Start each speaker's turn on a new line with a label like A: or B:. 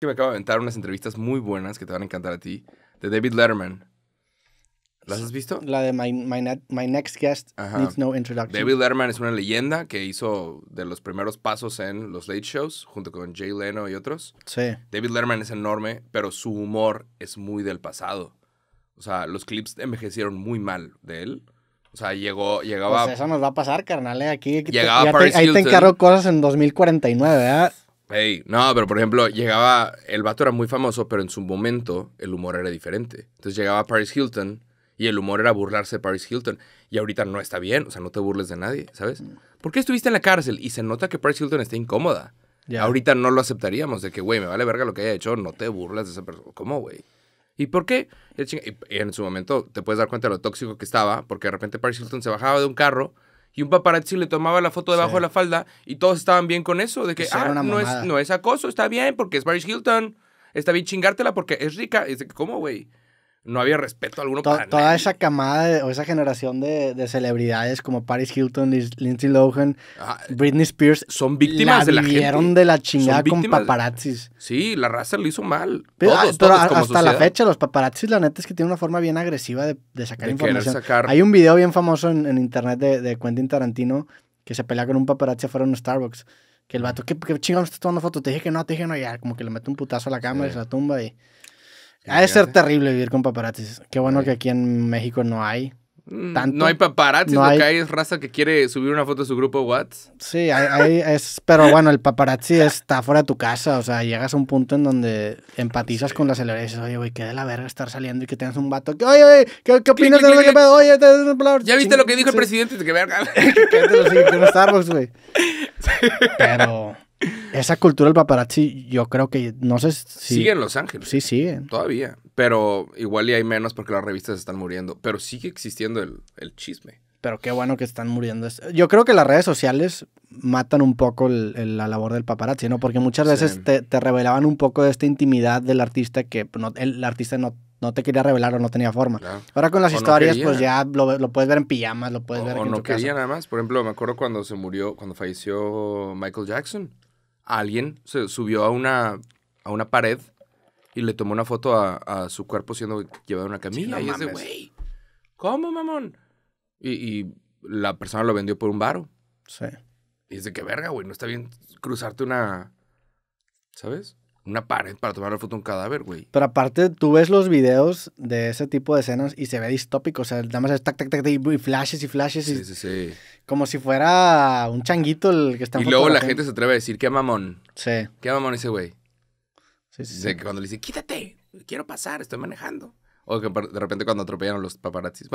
A: que me acabo de aventar unas entrevistas muy buenas que te van a encantar a ti, de David Letterman. ¿Las has
B: visto? La de My, my, Next Guest Needs No Introduction. David
A: Letterman es una leyenda que hizo de los primeros pasos en los late shows, junto con Jay Leno y otros. Sí. David Letterman es enorme, pero su humor es muy del pasado. O sea, los clips envejecieron muy mal de él. O sea, llegó, llegaba... Pues eso
B: nos va a pasar, carnal, ¿eh? Aquí, te, ahí te encargo cosas en 2049, ¿verdad? no, pero por
A: ejemplo, llegaba, el vato era muy famoso, pero en su momento el humor era diferente. Entonces llegaba Paris Hilton y el humor era burlarse de Paris Hilton. Y ahorita no está bien, o sea, no te burles de nadie, ¿sabes? Mm. ¿Por qué estuviste en la cárcel? Y se nota que Paris Hilton está incómoda. Ahorita no lo aceptaríamos, de que, güey, me vale verga lo que haya hecho, no te burlas de esa persona. ¿Cómo, güey? ¿Y por qué? en su momento te puedes dar cuenta de lo tóxico que estaba, porque de repente Paris Hilton se bajaba de un carro y un paparazzi le tomaba la foto debajo de la falda y todos estaban bien con eso, de que, pues ah, no es, acoso, está bien porque es Paris Hilton, está bien chingártela porque es rica. Es de ¿cómo, güey? no había respeto alguno para Toda
B: esa camada o esa generación de, celebridades como Paris Hilton, Lindsay Lohan, ah, Britney Spears. Son víctimas de la gente. de la chingada con paparazzis.
A: Sí, la raza lo hizo mal. Pero, hasta la fecha,
B: los paparazzis, la neta es que tienen una forma bien agresiva de, sacar información. Hay un video bien famoso en, internet de, Quentin Tarantino que se pelea con un paparazzi afuera en un Starbucks. Que el vato, ¿qué, qué chingados estás tomando fotos? Te dije que no, te dije que no, ya, como que le mete un putazo a la cámara y se la tumba y. Ha de ser terrible vivir con paparazzis. Qué bueno que aquí en México no hay. Mm, tanto. No hay paparazzi, no lo hay... que hay
A: es raza que quiere subir una foto de su grupo WhatsApp.
B: Sí, hay, es, pero bueno, el paparazzi está fuera de tu casa, o sea, llegas a un punto en donde empatizas con las celebridades y dices, oye, güey, qué de la verga estar saliendo y que tengas un vato oye, oye, ¿qué, opinas de lo que pedo? Oye, te...
A: ¿Ya viste lo que dijo el presidente? Que verga.
B: que te lo Starbucks, güey. Pero... Esa cultura del paparazzi, yo creo que no sé si. Sigue en Los Ángeles. Sí, sigue.
A: Todavía. Pero igual y hay menos porque las revistas están muriendo. Pero sigue existiendo el, chisme.
B: Pero qué bueno que están muriendo. Yo creo que las redes sociales matan un poco la labor del paparazzi, ¿no? Porque muchas veces te, revelaban un poco de esta intimidad del artista que pues, el artista no, no, te quería revelar o no tenía forma. Ahora con las historias, pues ya lo, lo, puedes ver en pijamas, lo puedes ver en o no quería nada
A: más. Por ejemplo, me acuerdo cuando se murió, cuando falleció Michael Jackson alguien se subió a una, a una pared y le tomó una foto a, su cuerpo siendo llevado en una camilla. y es de, güey, ¿cómo, mamón? Y, la persona lo vendió por un baro, Sí. Y es de qué verga, güey, no está bien cruzarte una. ¿Sabes? una pared para tomar la foto de un cadáver, güey.
B: Pero aparte, tú ves los videos de ese tipo de escenas y se ve distópico. O sea, nada más es tac, tac, tac, tac y flashes y flashes. Y, sí, sí, sí. Como si fuera un changuito el que está en Y luego la gente se atreve
A: a decir, qué mamón. Sí. Qué mamón ese güey. Sí, sí. Que cuando le dicen,
B: quítate, quiero pasar, estoy manejando.
A: O que de repente cuando atropellaron los paparazzis.